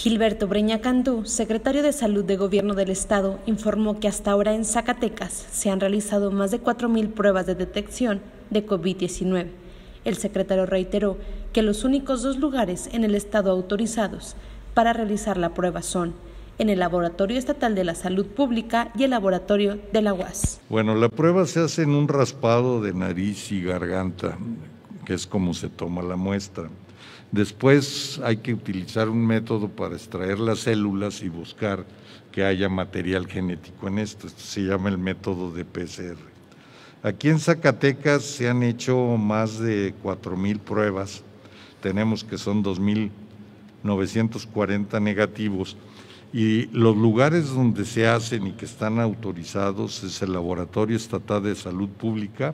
Gilberto Breña Candú, secretario de Salud de Gobierno del Estado, informó que hasta ahora en Zacatecas se han realizado más de 4.000 pruebas de detección de COVID-19. El secretario reiteró que los únicos dos lugares en el Estado autorizados para realizar la prueba son en el Laboratorio Estatal de la Salud Pública y el Laboratorio de la UAS. Bueno, la prueba se hace en un raspado de nariz y garganta, que es como se toma la muestra. Después hay que utilizar un método para extraer las células y buscar que haya material genético en esto. Esto se llama el método de PCR. Aquí en Zacatecas se han hecho más de 4.000 pruebas. Tenemos que son 2.940 negativos. Y los lugares donde se hacen y que están autorizados es el Laboratorio Estatal de Salud Pública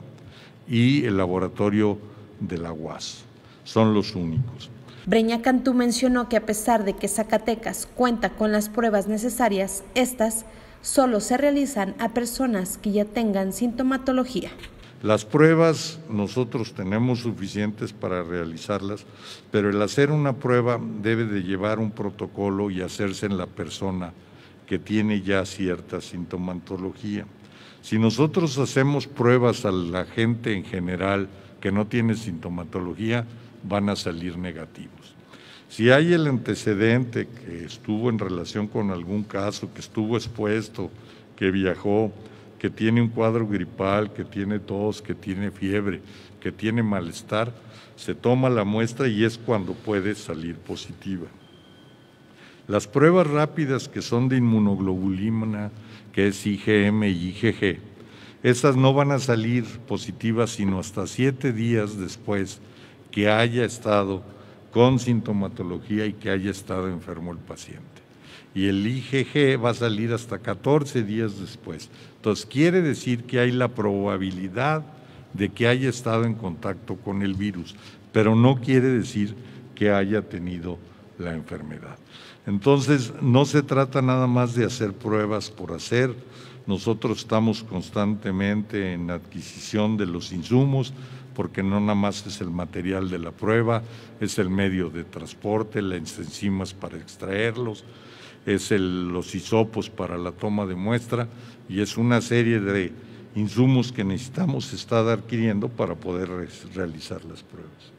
y el Laboratorio de la UAS son los únicos. Breña Cantú mencionó que a pesar de que Zacatecas cuenta con las pruebas necesarias, estas solo se realizan a personas que ya tengan sintomatología. Las pruebas nosotros tenemos suficientes para realizarlas, pero el hacer una prueba debe de llevar un protocolo y hacerse en la persona que tiene ya cierta sintomatología. Si nosotros hacemos pruebas a la gente en general que no tiene sintomatología, van a salir negativos. Si hay el antecedente que estuvo en relación con algún caso, que estuvo expuesto, que viajó, que tiene un cuadro gripal, que tiene tos, que tiene fiebre, que tiene malestar, se toma la muestra y es cuando puede salir positiva. Las pruebas rápidas que son de inmunoglobulina, que es IgM y IgG, esas no van a salir positivas sino hasta siete días después que haya estado con sintomatología y que haya estado enfermo el paciente. Y el IgG va a salir hasta 14 días después. Entonces quiere decir que hay la probabilidad de que haya estado en contacto con el virus, pero no quiere decir que haya tenido la enfermedad. Entonces, no se trata nada más de hacer pruebas por hacer. Nosotros estamos constantemente en adquisición de los insumos, porque no nada más es el material de la prueba, es el medio de transporte, las enzimas para extraerlos, es los hisopos para la toma de muestra y es una serie de insumos que necesitamos estar adquiriendo para poder realizar las pruebas.